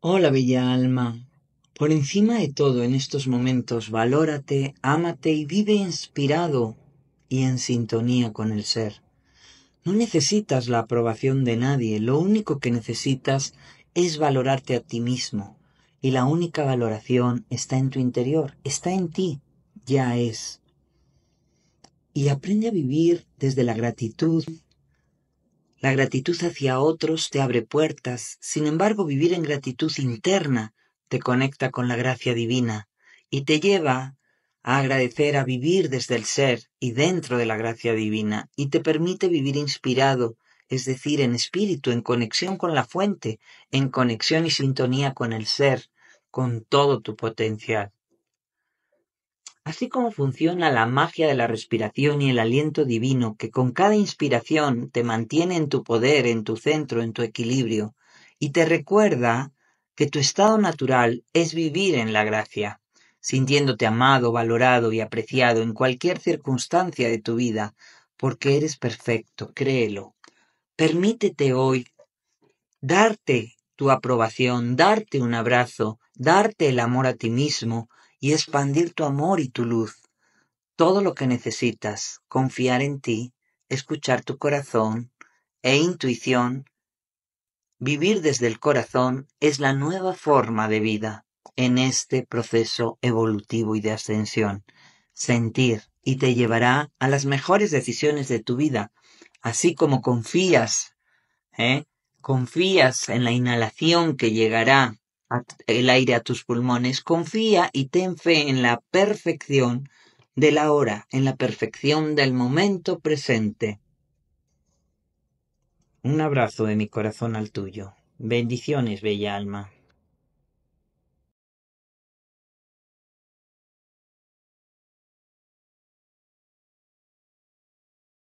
Hola bella alma. Por encima de todo en estos momentos, valórate, ámate y vive inspirado y en sintonía con el ser. No necesitas la aprobación de nadie, lo único que necesitas es valorarte a ti mismo. Y la única valoración está en tu interior, está en ti, ya es. Y aprende a vivir desde la gratitud, la gratitud hacia otros te abre puertas, sin embargo vivir en gratitud interna te conecta con la gracia divina y te lleva a agradecer, a vivir desde el ser y dentro de la gracia divina y te permite vivir inspirado, es decir, en espíritu, en conexión con la fuente, en conexión y sintonía con el ser, con todo tu potencial. Así como funciona la magia de la respiración y el aliento divino que con cada inspiración te mantiene en tu poder, en tu centro, en tu equilibrio, y te recuerda que tu estado natural es vivir en la gracia, sintiéndote amado, valorado y apreciado en cualquier circunstancia de tu vida, porque eres perfecto, créelo. Permítete hoy darte tu aprobación, darte un abrazo, darte el amor a ti mismo, y expandir tu amor y tu luz. Todo lo que necesitas, confiar en ti, escuchar tu corazón e intuición. Vivir desde el corazón es la nueva forma de vida en este proceso evolutivo y de ascensión. Sentir y te llevará a las mejores decisiones de tu vida, así como confías, ¿eh? confías en la inhalación que llegará el aire a tus pulmones, confía y ten fe en la perfección de la hora, en la perfección del momento presente. Un abrazo de mi corazón al tuyo. Bendiciones, bella alma.